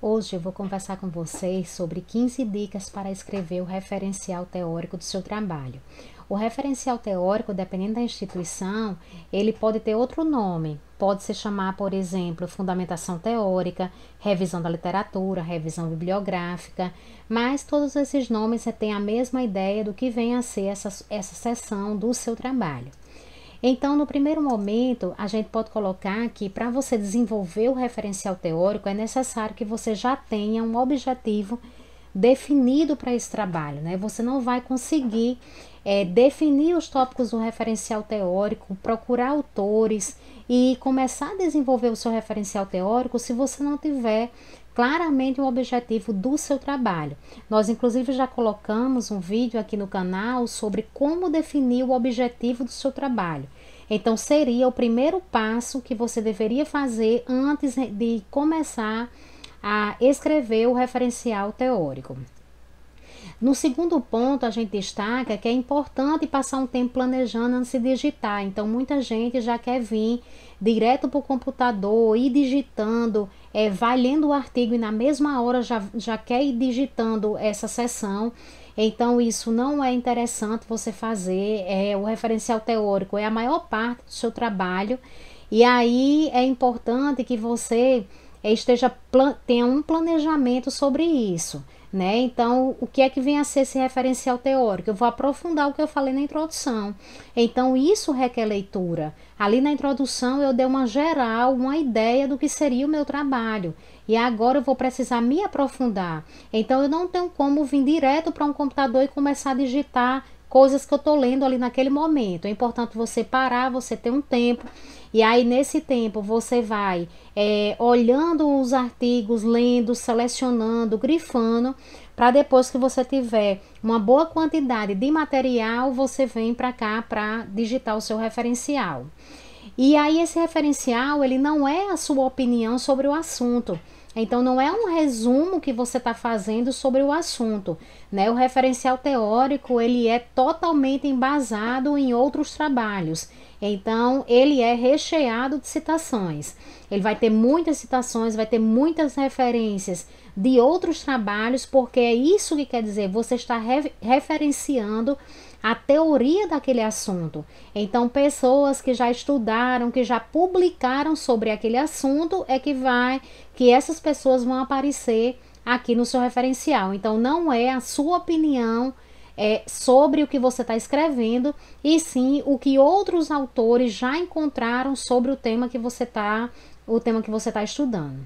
Hoje eu vou conversar com vocês sobre 15 dicas para escrever o referencial teórico do seu trabalho. O referencial teórico, dependendo da instituição, ele pode ter outro nome. Pode se chamar, por exemplo, fundamentação teórica, revisão da literatura, revisão bibliográfica, mas todos esses nomes têm a mesma ideia do que vem a ser essa, essa seção do seu trabalho. Então, no primeiro momento, a gente pode colocar que para você desenvolver o referencial teórico é necessário que você já tenha um objetivo definido para esse trabalho, né? Você não vai conseguir é, definir os tópicos do referencial teórico, procurar autores e começar a desenvolver o seu referencial teórico se você não tiver claramente o objetivo do seu trabalho. Nós, inclusive, já colocamos um vídeo aqui no canal sobre como definir o objetivo do seu trabalho. Então, seria o primeiro passo que você deveria fazer antes de começar a escrever o referencial teórico. No segundo ponto, a gente destaca que é importante passar um tempo planejando antes de digitar. Então, muita gente já quer vir direto para o computador, ir digitando, é, vai lendo o artigo e na mesma hora já, já quer ir digitando essa sessão. Então, isso não é interessante você fazer. É, o referencial teórico é a maior parte do seu trabalho. E aí é importante que você é, esteja tenha um planejamento sobre isso. Né? Então, o que é que vem a ser esse referencial teórico? Eu vou aprofundar o que eu falei na introdução. Então, isso requer leitura. Ali na introdução, eu dei uma geral, uma ideia do que seria o meu trabalho. E agora eu vou precisar me aprofundar. Então, eu não tenho como vir direto para um computador e começar a digitar coisas que eu estou lendo ali naquele momento. É importante você parar, você ter um tempo. E aí, nesse tempo, você vai é, olhando os artigos, lendo, selecionando, grifando, para depois que você tiver uma boa quantidade de material, você vem para cá para digitar o seu referencial. E aí, esse referencial, ele não é a sua opinião sobre o assunto então não é um resumo que você está fazendo sobre o assunto, né? O referencial teórico ele é totalmente embasado em outros trabalhos. Então ele é recheado de citações. Ele vai ter muitas citações, vai ter muitas referências de outros trabalhos, porque é isso que quer dizer. Você está re referenciando a teoria daquele assunto. Então, pessoas que já estudaram, que já publicaram sobre aquele assunto, é que vai, que essas pessoas vão aparecer aqui no seu referencial. Então, não é a sua opinião é, sobre o que você está escrevendo, e sim o que outros autores já encontraram sobre o tema que você está, o tema que você está estudando.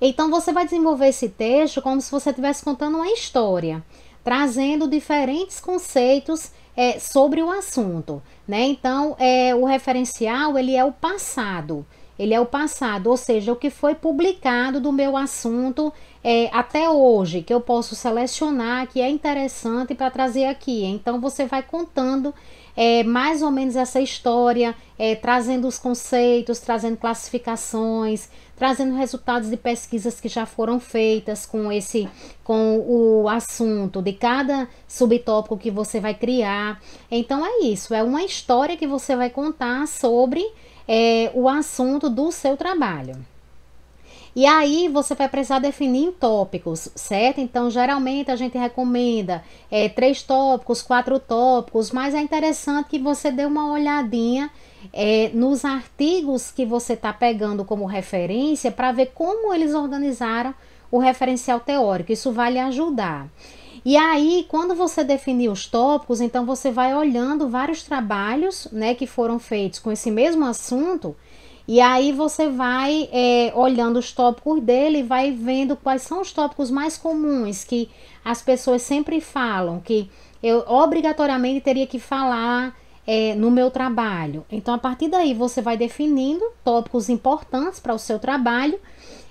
Então, você vai desenvolver esse texto como se você estivesse contando uma história trazendo diferentes conceitos é, sobre o assunto, né? Então, é, o referencial ele é o passado, ele é o passado, ou seja, o que foi publicado do meu assunto é, até hoje, que eu posso selecionar, que é interessante para trazer aqui. Então, você vai contando é, mais ou menos essa história, é, trazendo os conceitos, trazendo classificações, trazendo resultados de pesquisas que já foram feitas com esse, com o assunto de cada subtópico que você vai criar. Então é isso, é uma história que você vai contar sobre é, o assunto do seu trabalho. E aí você vai precisar definir em tópicos, certo? Então, geralmente a gente recomenda é, três tópicos, quatro tópicos, mas é interessante que você dê uma olhadinha é, nos artigos que você está pegando como referência para ver como eles organizaram o referencial teórico. Isso vai lhe ajudar. E aí, quando você definir os tópicos, então você vai olhando vários trabalhos né, que foram feitos com esse mesmo assunto e aí você vai é, olhando os tópicos dele e vai vendo quais são os tópicos mais comuns que as pessoas sempre falam, que eu obrigatoriamente teria que falar é, no meu trabalho. Então, a partir daí, você vai definindo tópicos importantes para o seu trabalho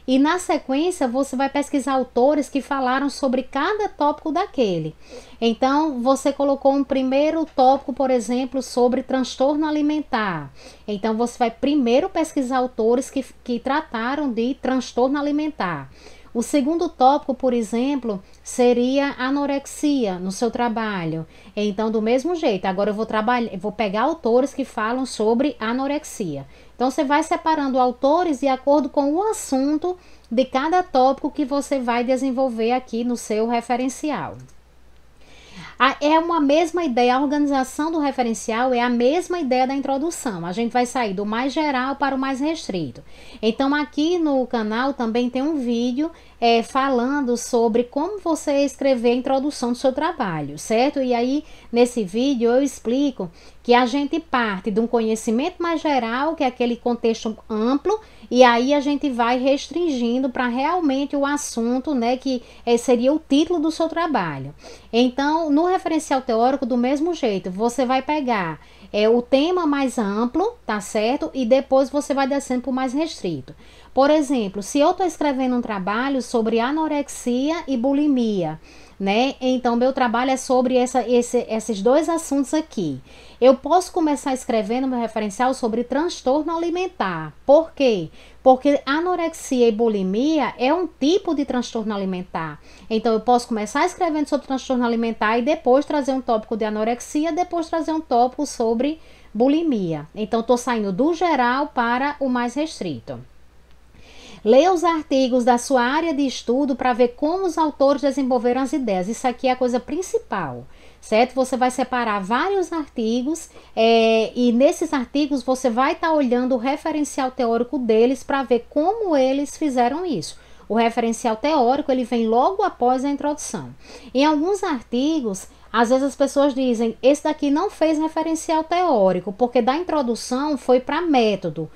e na sequência você vai pesquisar autores que falaram sobre cada tópico daquele. Então, você colocou um primeiro tópico, por exemplo, sobre transtorno alimentar. Então, você vai primeiro pesquisar autores que, que trataram de transtorno alimentar. O segundo tópico, por exemplo, seria anorexia no seu trabalho. Então, do mesmo jeito, agora eu vou trabalhar, vou pegar autores que falam sobre anorexia. Então, você vai separando autores de acordo com o assunto de cada tópico que você vai desenvolver aqui no seu referencial é uma mesma ideia, a organização do referencial é a mesma ideia da introdução. A gente vai sair do mais geral para o mais restrito. Então, aqui no canal também tem um vídeo é, falando sobre como você escrever a introdução do seu trabalho, certo? E aí, nesse vídeo, eu explico que a gente parte de um conhecimento mais geral, que é aquele contexto amplo, e aí a gente vai restringindo para realmente o assunto, né, que é, seria o título do seu trabalho. Então, no referencial teórico do mesmo jeito. Você vai pegar é, o tema mais amplo, tá certo? E depois você vai descendo para o mais restrito. Por exemplo, se eu estou escrevendo um trabalho sobre anorexia e bulimia, né? Então, meu trabalho é sobre essa, esse, esses dois assuntos aqui. Eu posso começar escrevendo meu referencial sobre transtorno alimentar. Por quê? Porque anorexia e bulimia é um tipo de transtorno alimentar. Então, eu posso começar escrevendo sobre transtorno alimentar e depois trazer um tópico de anorexia, depois trazer um tópico sobre bulimia. Então, estou saindo do geral para o mais restrito. Leia os artigos da sua área de estudo para ver como os autores desenvolveram as ideias. Isso aqui é a coisa principal, certo? Você vai separar vários artigos é, e nesses artigos você vai estar tá olhando o referencial teórico deles para ver como eles fizeram isso. O referencial teórico ele vem logo após a introdução. Em alguns artigos, às vezes as pessoas dizem: esse daqui não fez referencial teórico, porque da introdução foi para método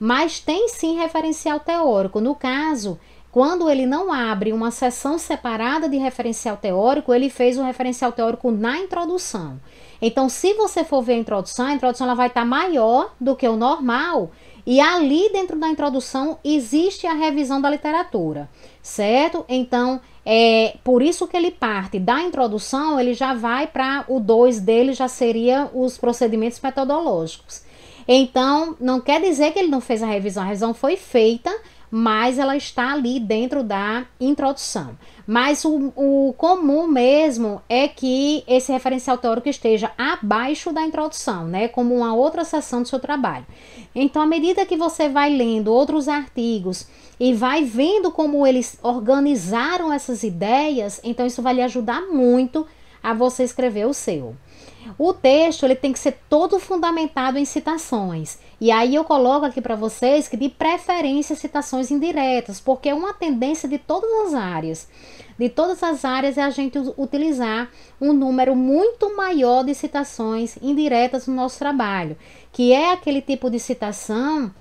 mas tem sim referencial teórico. No caso, quando ele não abre uma sessão separada de referencial teórico, ele fez um referencial teórico na introdução. Então, se você for ver a introdução, a introdução ela vai estar tá maior do que o normal, e ali dentro da introdução existe a revisão da literatura, certo? Então, é por isso que ele parte da introdução, ele já vai para o 2 dele, já seria os procedimentos metodológicos. Então, não quer dizer que ele não fez a revisão, a revisão foi feita, mas ela está ali dentro da introdução. Mas o, o, comum mesmo é que esse referencial teórico esteja abaixo da introdução, né? Como uma outra seção do seu trabalho. Então, à medida que você vai lendo outros artigos e vai vendo como eles organizaram essas ideias, então isso vai lhe ajudar muito a você escrever o seu. O texto ele tem que ser todo fundamentado em citações. E aí eu coloco aqui para vocês que de preferência citações indiretas, porque é uma tendência de todas as áreas. De todas as áreas é a gente utilizar um número muito maior de citações indiretas no nosso trabalho, que é aquele tipo de citação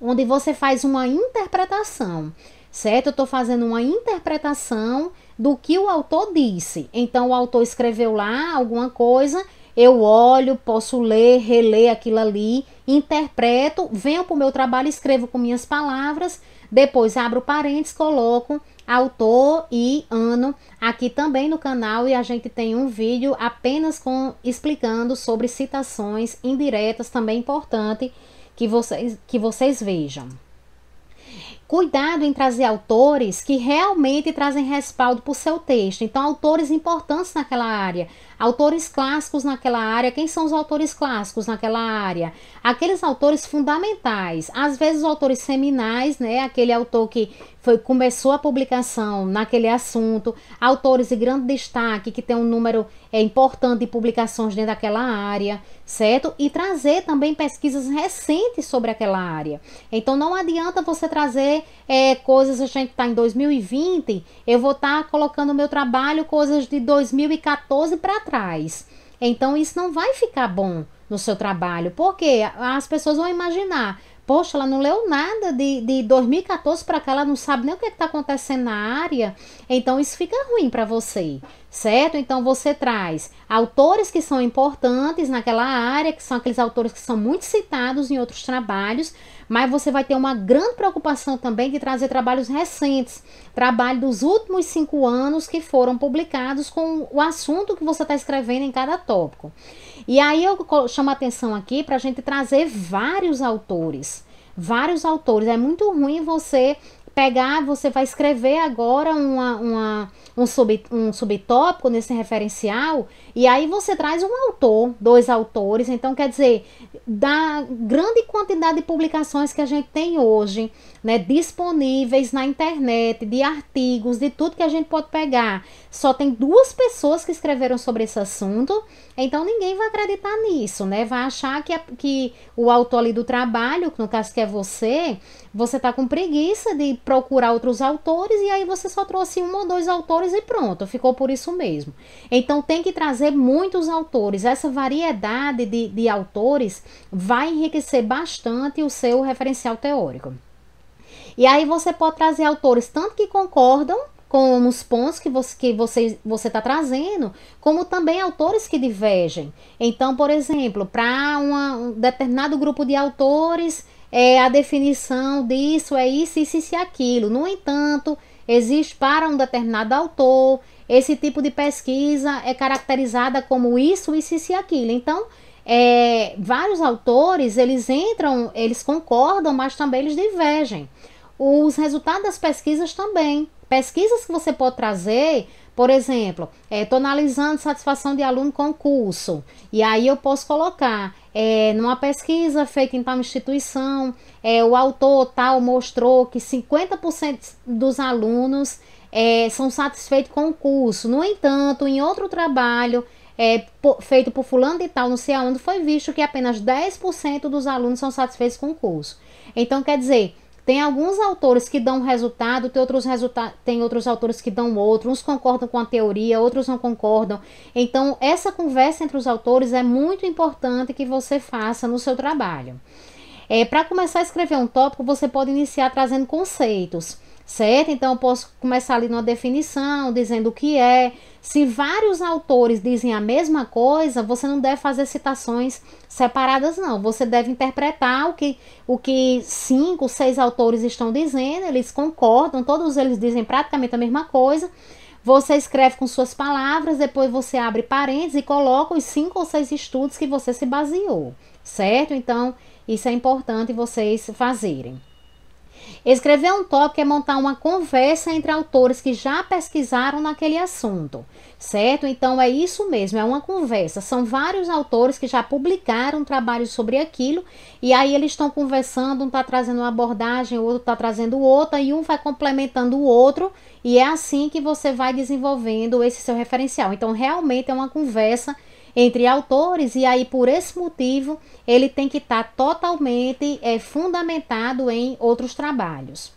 onde você faz uma interpretação, certo? Eu estou fazendo uma interpretação do que o autor disse. Então, o autor escreveu lá alguma coisa, eu olho, posso ler, reler aquilo ali, interpreto, venho para o meu trabalho, escrevo com minhas palavras, depois abro parênteses, coloco autor e ano aqui também no canal e a gente tem um vídeo apenas com explicando sobre citações indiretas, também importante que vocês, que vocês vejam cuidado em trazer autores que realmente trazem respaldo para o seu texto. Então, autores importantes naquela área. Autores clássicos naquela área, quem são os autores clássicos naquela área? Aqueles autores fundamentais, às vezes autores seminais, né? Aquele autor que foi, começou a publicação naquele assunto, autores de grande destaque, que tem um número é, importante de publicações dentro daquela área, certo? E trazer também pesquisas recentes sobre aquela área. Então não adianta você trazer é, coisas, a gente está em 2020, eu vou estar tá colocando no meu trabalho coisas de 2014 para atrás. Então isso não vai ficar bom no seu trabalho, porque as pessoas vão imaginar, poxa, ela não leu nada de, de 2014 para cá, ela não sabe nem o que é está acontecendo na área, então isso fica ruim para você, certo? Então você traz autores que são importantes naquela área, que são aqueles autores que são muito citados em outros trabalhos, mas você vai ter uma grande preocupação também de trazer trabalhos recentes, trabalho dos últimos cinco anos que foram publicados com o assunto que você está escrevendo em cada tópico. E aí eu chamo a atenção aqui para a gente trazer vários autores. Vários autores. É muito ruim você pegar, você vai escrever agora uma, uma um, sub, um subtópico nesse referencial, e aí você traz um autor, dois autores. Então, quer dizer, da grande quantidade de publicações que a gente tem hoje, né, disponíveis na internet, de artigos, de tudo que a gente pode pegar, só tem duas pessoas que escreveram sobre esse assunto, então ninguém vai acreditar nisso, né? Vai achar que, a, que o autor ali do trabalho, no caso que é você, você tá com preguiça de procurar outros autores e aí você só trouxe um ou dois autores e pronto, ficou por isso mesmo. Então tem que trazer muitos autores. Essa variedade de, de autores vai enriquecer bastante o seu referencial teórico. E aí você pode trazer autores tanto que concordam com os pontos que você que você você está trazendo, como também autores que divergem. Então, por exemplo, para um determinado grupo de autores é a definição disso é isso isso e aquilo. No entanto, existe para um determinado autor. Esse tipo de pesquisa é caracterizada como isso, isso, isso e aquilo. Então, é, vários autores eles entram, eles concordam, mas também eles divergem. Os resultados das pesquisas também. Pesquisas que você pode trazer por exemplo, estou é, analisando satisfação de aluno com o curso. E aí eu posso colocar é, numa pesquisa feita em tal instituição, é, o autor tal mostrou que 50% dos alunos é, são satisfeitos com o curso. No entanto, em outro trabalho é, feito por fulano de tal, não sei aonde, foi visto que apenas 10% dos alunos são satisfeitos com o curso. Então, quer dizer, tem alguns autores que dão resultado, tem outros, resulta tem outros autores que dão outro, uns concordam com a teoria, outros não concordam. Então, essa conversa entre os autores é muito importante que você faça no seu trabalho. É, Para começar a escrever um tópico, você pode iniciar trazendo conceitos certo? Então eu posso começar ali numa definição, dizendo o que é. Se vários autores dizem a mesma coisa, você não deve fazer citações separadas, não. Você deve interpretar o que, o que cinco, seis autores estão dizendo, eles concordam, todos eles dizem praticamente a mesma coisa. Você escreve com suas palavras, depois você abre parênteses e coloca os cinco ou seis estudos que você se baseou, certo? Então, isso é importante vocês fazerem. Escrever um tópico é montar uma conversa entre autores que já pesquisaram naquele assunto, certo? Então é isso mesmo, é uma conversa. São vários autores que já publicaram trabalhos sobre aquilo e aí eles estão conversando, um está trazendo uma abordagem, o outro está trazendo outra e um vai complementando o outro e é assim que você vai desenvolvendo esse seu referencial. Então realmente é uma conversa entre autores, e aí por esse motivo ele tem que estar tá totalmente é, fundamentado em outros trabalhos.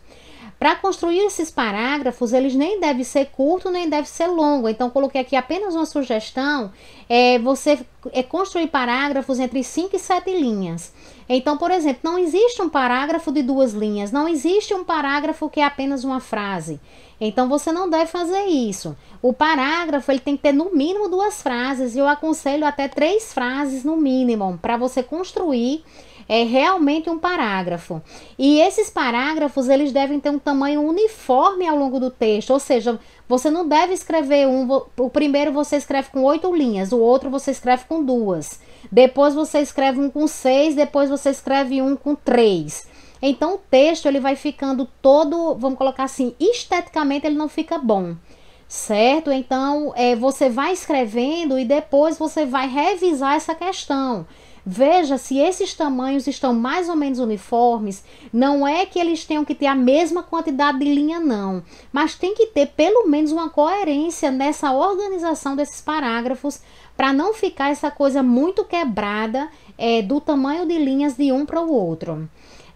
Para construir esses parágrafos, eles nem devem ser curto nem devem ser longo. Então, coloquei aqui apenas uma sugestão: é você é construir parágrafos entre 5 e 7 linhas. Então, por exemplo, não existe um parágrafo de duas linhas, não existe um parágrafo que é apenas uma frase. Então, você não deve fazer isso. O parágrafo ele tem que ter no mínimo duas frases, e eu aconselho até três frases no mínimo, para você construir é realmente um parágrafo. E esses parágrafos, eles devem ter um tamanho uniforme ao longo do texto, ou seja, você não deve escrever um, o primeiro você escreve com oito linhas, o outro você escreve com duas, depois você escreve um com seis, depois você escreve um com três. Então o texto ele vai ficando todo, vamos colocar assim, esteticamente ele não fica bom certo? Então, é, você vai escrevendo e depois você vai revisar essa questão. Veja se esses tamanhos estão mais ou menos uniformes. Não é que eles tenham que ter a mesma quantidade de linha, não, mas tem que ter pelo menos uma coerência nessa organização desses parágrafos para não ficar essa coisa muito quebrada é, do tamanho de linhas de um para o outro.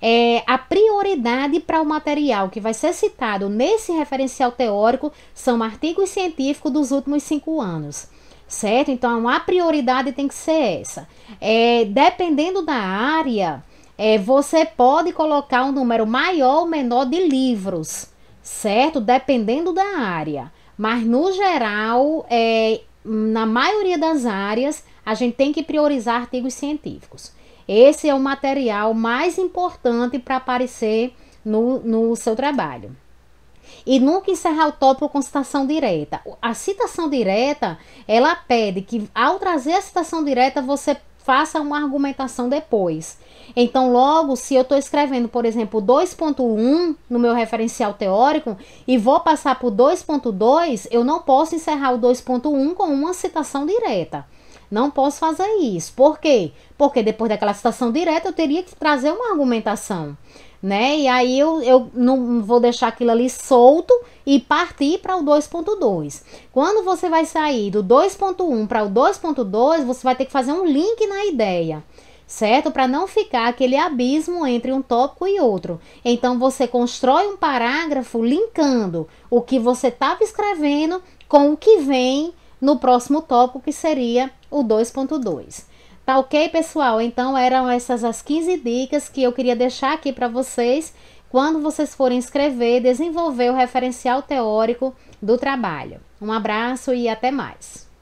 É, a prioridade para o material que vai ser citado nesse referencial teórico são artigos científicos dos últimos cinco anos certo? Então a prioridade tem que ser essa. É, dependendo da área, é, você pode colocar um número maior ou menor de livros, certo? Dependendo da área. Mas no geral, é, na maioria das áreas, a gente tem que priorizar artigos científicos. Esse é o material mais importante para aparecer no, no seu trabalho e nunca encerrar o tópico com citação direta. A citação direta, ela pede que ao trazer a citação direta, você faça uma argumentação depois. Então, logo, se eu estou escrevendo, por exemplo, 2.1 no meu referencial teórico e vou passar por 2.2, eu não posso encerrar o 2.1 com uma citação direta. Não posso fazer isso. Por quê? Porque depois daquela citação direta eu teria que trazer uma argumentação né? E aí eu, eu não vou deixar aquilo ali solto e partir para o 2.2. Quando você vai sair do 2.1 para o 2.2, você vai ter que fazer um link na ideia certo? Para não ficar aquele abismo entre um tópico e outro. Então você constrói um parágrafo linkando o que você estava escrevendo com o que vem no próximo tópico, que seria o 2.2. Tá ok, pessoal? Então eram essas as 15 dicas que eu queria deixar aqui para vocês quando vocês forem escrever, desenvolver o referencial teórico do trabalho. Um abraço e até mais.